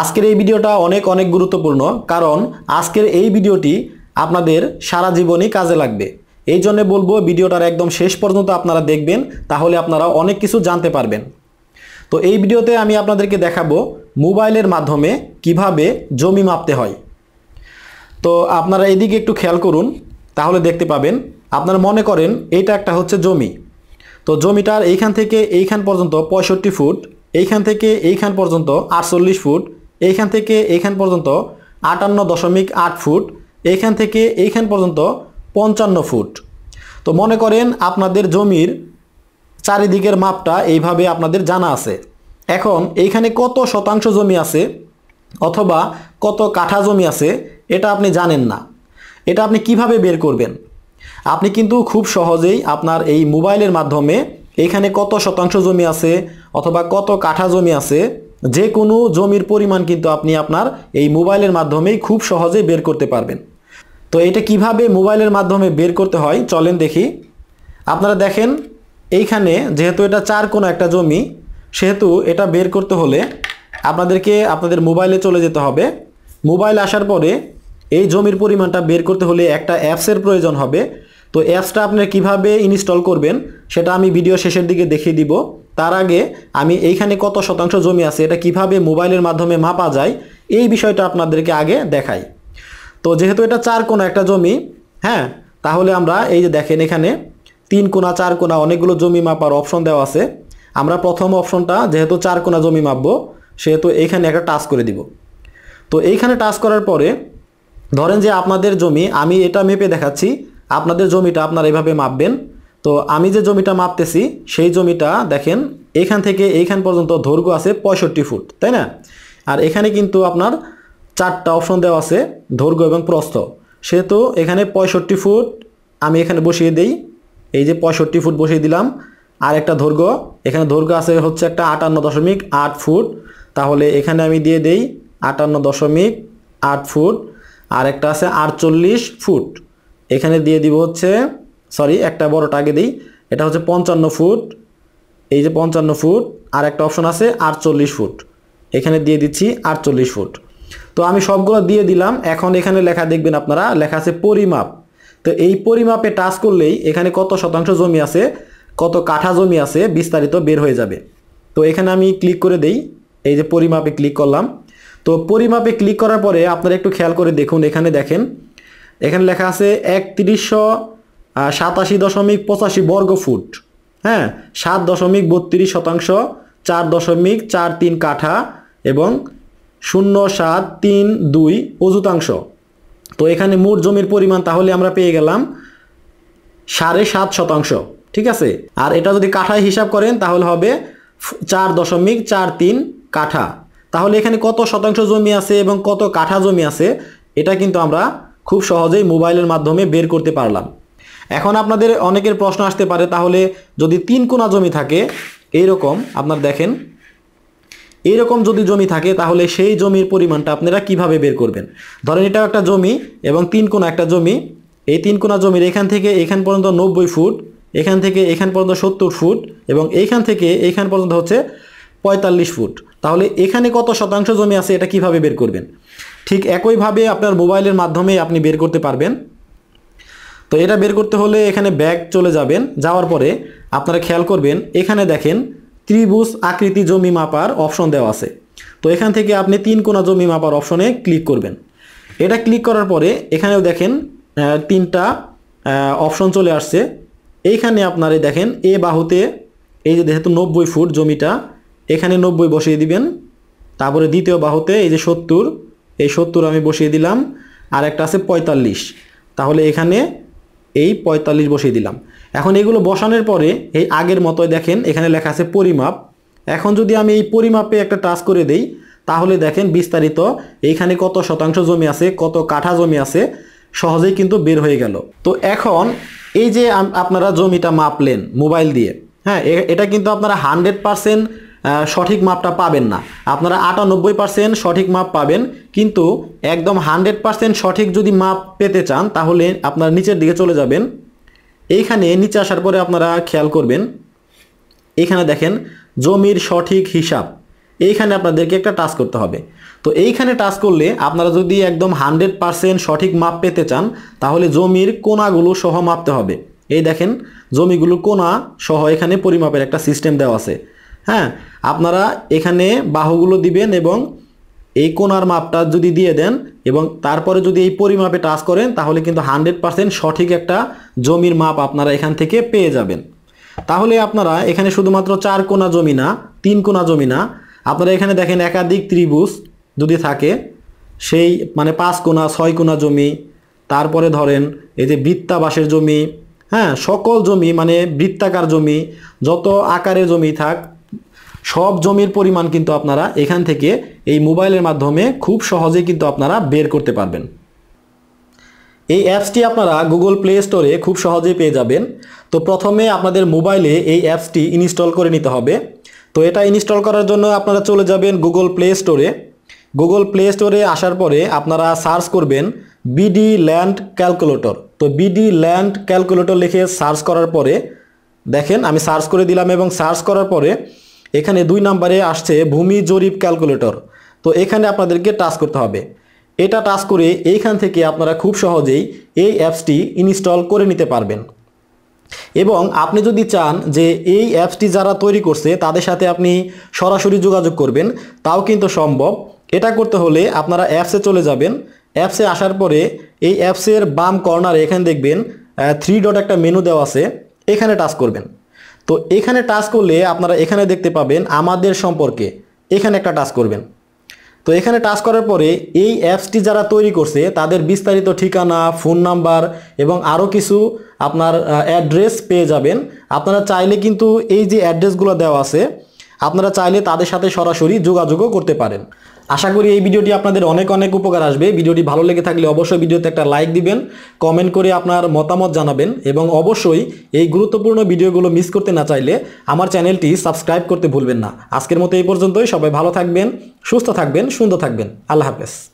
আজকের এই ভিডিওটা অনেক অনেক গুরুত্বপূর্ণ কারণ আজকের এই ভিডিওটি আপনাদের সারা জীবনই কাজে লাগবে এই জন্যে বলবো ভিডিওটার একদম শেষ পর্যন্ত আপনারা দেখবেন তাহলে আপনারা অনেক কিছু জানতে পারবেন তো এই ভিডিওতে আমি আপনাদেরকে দেখাবো মোবাইলের মাধ্যমে কিভাবে জমি মাপতে হয় তো আপনারা এদিকে একটু খেয়াল করুন তাহলে দেখতে পাবেন আপনারা মনে করেন এটা একটা হচ্ছে জমি তো জমিটার এইখান থেকে এইখান পর্যন্ত পঁয়ষট্টি ফুট এইখান থেকে এইখান পর্যন্ত আটচল্লিশ ফুট এইখান থেকে এইখান পর্যন্ত আটান্ন দশমিক আট ফুট এইখান থেকে এইখান পর্যন্ত পঞ্চান্ন ফুট তো মনে করেন আপনাদের জমির চারিদিকের মাপটা এইভাবে আপনাদের জানা আছে এখন এইখানে কত শতাংশ জমি আছে অথবা কত কাঠা জমি আছে এটা আপনি জানেন না এটা আপনি কিভাবে বের করবেন আপনি কিন্তু খুব সহজেই আপনার এই মোবাইলের মাধ্যমে এইখানে কত শতাংশ জমি আছে অথবা কত কাঠা জমি আছে যে কোনো জমির পরিমাণ কিন্তু আপনি আপনার এই মোবাইলের মাধ্যমেই খুব সহজে বের করতে পারবেন তো এটা কিভাবে মোবাইলের মাধ্যমে বের করতে হয় চলেন দেখি আপনারা দেখেন এইখানে যেহেতু এটা চার কোনো একটা জমি সেহেতু এটা বের করতে হলে আপনাদেরকে আপনাদের মোবাইলে চলে যেতে হবে মোবাইল আসার পরে এই জমির পরিমাণটা বের করতে হলে একটা অ্যাপসের প্রয়োজন হবে তো অ্যাপসটা আপনারা কিভাবে ইনস্টল করবেন সেটা আমি ভিডিও শেষের দিকে দেখিয়ে দিব তার আগে আমি এইখানে কত শতাংশ জমি আছে এটা কিভাবে মোবাইলের মাধ্যমে মাপা যায় এই বিষয়টা আপনাদেরকে আগে দেখাই তো যেহেতু এটা চার কোনা একটা জমি হ্যাঁ তাহলে আমরা এই যে দেখেন এখানে তিন কোনা চার কোনা অনেকগুলো জমি মাপার অপশন দেওয়া আছে আমরা প্রথম অপশনটা যেহেতু চার কোনা জমি মাপবো সেহেতু এইখানে একটা টাচ করে দিব তো এইখানে টাচ করার পরে ধরেন যে আপনাদের জমি আমি এটা মেপে দেখাচ্ছি আপনাদের জমিটা আপনারা এভাবে মাপবেন তো আমি যে জমিটা মাপতেছি সেই জমিটা দেখেন এখান থেকে এইখান পর্যন্ত দৈর্ঘ্য আছে পঁয়ষট্টি ফুট তাই না আর এখানে কিন্তু আপনার চারটা অপশন দেওয়া আছে দৈর্ঘ্য এবং প্রস্থ সেহেতু এখানে পঁয়ষট্টি ফুট আমি এখানে বসিয়ে দিই এই যে পঁয়ষট্টি ফুট বসিয়ে দিলাম আর একটা দৈর্ঘ্য এখানে দৈর্ঘ্য আছে হচ্ছে একটা আটান্ন দশমিক আট ফুট তাহলে এখানে আমি দিয়ে দেই আটান্ন দশমিক আট ফুট আর একটা আছে আটচল্লিশ ফুট এখানে দিয়ে দিব হচ্ছে সরি একটা বড়টা আগে দিই এটা হচ্ছে পঞ্চান্ন ফুট এই যে পঞ্চান্ন ফুট আর একটা অপশন আছে আটচল্লিশ ফুট এখানে দিয়ে দিচ্ছি আটচল্লিশ ফুট তো আমি সবগুলো দিয়ে দিলাম এখন এখানে লেখা দেখবেন আপনারা লেখা আছে পরিমাপ তো এই পরিমাপে টাচ করলেই এখানে কত শতাংশ জমি আছে কত কাঠা জমি আছে বিস্তারিত বের হয়ে যাবে তো এখানে আমি ক্লিক করে দেই এই যে পরিমাপে ক্লিক করলাম তো পরিমাপে ক্লিক করার পরে আপনারা একটু খেয়াল করে দেখুন এখানে দেখেন এখানে লেখা আছে একত্রিশশো সাতাশি দশমিক পঁচাশি বর্গ ফুট হ্যাঁ সাত দশমিক বত্রিশ শতাংশ চার দশমিক চার তিন কাঠা এবং শূন্য সাত তিন দুই অযুতাংশ তো এখানে মোট জমির পরিমাণ তাহলে আমরা পেয়ে গেলাম সাড়ে সাত শতাংশ ঠিক আছে আর এটা যদি কাঠায় হিসাব করেন তাহলে হবে চার দশমিক চার তিন কাঠা তাহলে এখানে কত শতাংশ জমি আছে এবং কত কাঠা জমি আছে এটা কিন্তু আমরা খুব সহজেই মোবাইলের মাধ্যমে বের করতে পারলাম এখন আপনাদের অনেকের প্রশ্ন আসতে পারে তাহলে যদি তিন কোনা জমি থাকে এইরকম আপনার দেখেন রকম যদি জমি থাকে তাহলে সেই জমির পরিমাণটা আপনারা কিভাবে বের করবেন ধরেন এটাও একটা জমি এবং তিন কোনা একটা জমি এই তিন কোনা জমির এখান থেকে এখান পর্যন্ত নব্বই ফুট এখান থেকে এখান পর্যন্ত সত্তর ফুট এবং এইখান থেকে এইখান পর্যন্ত হচ্ছে পঁয়তাল্লিশ ফুট তাহলে এখানে কত শতাংশ জমি আছে এটা কিভাবে বের করবেন ঠিক একইভাবে আপনার মোবাইলের মাধ্যমে আপনি বের করতে পারবেন তো এটা বের করতে হলে এখানে ব্যাক চলে যাবেন যাওয়ার পরে আপনারা খেয়াল করবেন এখানে দেখেন ত্রিভুজ আকৃতি জমি মাপার অপশন দেওয়া আছে তো এখান থেকে আপনি তিন কোনা জমি মাপার অপশনে ক্লিক করবেন এটা ক্লিক করার পরে এখানেও দেখেন তিনটা অপশন চলে আসছে এইখানে আপনারে দেখেন এ বাহুতে এই যে যেহেতু নব্বই ফুট জমিটা এখানে নব্বই বসিয়ে দিবেন তারপরে দ্বিতীয় বাহুতে এই যে সত্তর এই সত্তর আমি বসিয়ে দিলাম আর একটা আছে পঁয়তাল্লিশ তাহলে এখানে এই পঁয়তাল্লিশ বসিয়ে দিলাম এখন এগুলো বসানোর পরে এই আগের মতোই দেখেন এখানে লেখা আছে পরিমাপ এখন যদি আমি এই পরিমাপে একটা টাচ করে দেই তাহলে দেখেন বিস্তারিত এইখানে কত শতাংশ জমি আছে কত কাঠা জমি আছে সহজেই কিন্তু বের হয়ে গেল তো এখন এই যে আপনারা জমিটা মাপলেন মোবাইল দিয়ে হ্যাঁ এটা কিন্তু আপনারা হান্ড্রেড পারসেন্ট সঠিক মাপটা পাবেন না আপনারা আটানব্বই পার্সেন্ট সঠিক মাপ পাবেন কিন্তু একদম হান্ড্রেড পার্সেন্ট সঠিক যদি মাপ পেতে চান তাহলে আপনারা নিচের দিকে চলে যাবেন এইখানে নিচে আসার পরে আপনারা খেয়াল করবেন এইখানে দেখেন জমির সঠিক হিসাব এইখানে আপনাদেরকে একটা টাচ করতে হবে তো এইখানে টাচ করলে আপনারা যদি একদম হান্ড্রেড পারসেন্ট সঠিক মাপ পেতে চান তাহলে জমির কোনাগুলো সহ মাপতে হবে এই দেখেন জমিগুলো কোনা সহ এখানে পরিমাপের একটা সিস্টেম দেওয়া আছে হ্যাঁ আপনারা এখানে বাহুগুলো দিবেন এবং এই কোনার মাপটা যদি দিয়ে দেন এবং তারপরে যদি এই পরিমাপে টাচ করেন তাহলে কিন্তু হানড্রেড পারসেন্ট সঠিক একটা জমির মাপ আপনারা এখান থেকে পেয়ে যাবেন তাহলে আপনারা এখানে শুধুমাত্র চার কোনা জমি না তিন কোনা জমি না আপনারা এখানে দেখেন একাধিক ত্রিভুজ যদি থাকে সেই মানে পাঁচ কোনা ছয় কোনা জমি তারপরে ধরেন এই যে বৃত্তাবাসের জমি হ্যাঁ সকল জমি মানে বৃত্তাকার জমি যত আকারে জমি থাক সব জমির পরিমাণ কিন্তু আপনারা এখান থেকে এই মোবাইলের মাধ্যমে খুব সহজেই কিন্তু আপনারা বের করতে পারবেন এই অ্যাপসটি আপনারা গুগল প্লে স্টোরে খুব সহজেই পেয়ে যাবেন তো প্রথমে আপনাদের মোবাইলে এই অ্যাপসটি ইনস্টল করে নিতে হবে তো এটা ইনস্টল করার জন্য আপনারা চলে যাবেন গুগল প্লে স্টোরে গুগল প্লে স্টোরে আসার পরে আপনারা সার্চ করবেন বিডি ল্যান্ড ক্যালকুলেটর তো বিডি ল্যান্ড ক্যালকুলেটর লিখে সার্চ করার পরে দেখেন আমি সার্চ করে দিলাম এবং সার্চ করার পরে এখানে দুই নম্বরে আসছে ভূমি জরিপ ক্যালকুলেটর তো এখানে আপনাদেরকে টাচ করতে হবে এটা টাচ করে এইখান থেকে আপনারা খুব সহজেই এই অ্যাপসটি ইনস্টল করে নিতে পারবেন এবং আপনি যদি চান যে এই অ্যাপসটি যারা তৈরি করছে তাদের সাথে আপনি সরাসরি যোগাযোগ করবেন তাও কিন্তু সম্ভব এটা করতে হলে আপনারা অ্যাপসে চলে যাবেন অ্যাপসে আসার পরে এই অ্যাপসের বাম কর্নারে এখানে দেখবেন থ্রি ডট একটা মেনু দেওয়া আছে এখানে টাচ করবেন তো এখানে টাচ করলে আপনারা এখানে দেখতে পাবেন আমাদের সম্পর্কে এখানে একটা টাচ করবেন তো এখানে টাচ করার পরে এই অ্যাপসটি যারা তৈরি করছে তাদের বিস্তারিত ঠিকানা ফোন নাম্বার এবং আরও কিছু আপনার অ্যাড্রেস পেয়ে যাবেন আপনারা চাইলে কিন্তু এই যে অ্যাড্রেসগুলো দেওয়া আছে আপনারা চাইলে তাদের সাথে সরাসরি যোগাযোগও করতে পারেন আশা করি এই ভিডিওটি আপনাদের অনেক অনেক উপকার আসবে ভিডিওটি ভালো লেগে থাকলে অবশ্যই ভিডিওতে একটা লাইক দিবেন কমেন্ট করে আপনার মতামত জানাবেন এবং অবশ্যই এই গুরুত্বপূর্ণ ভিডিওগুলো মিস করতে না চাইলে আমার চ্যানেলটি সাবস্ক্রাইব করতে ভুলবেন না আজকের মতো এই পর্যন্তই সবাই ভালো থাকবেন সুস্থ থাকবেন সুন্দর থাকবেন আল্লাহ হাফেজ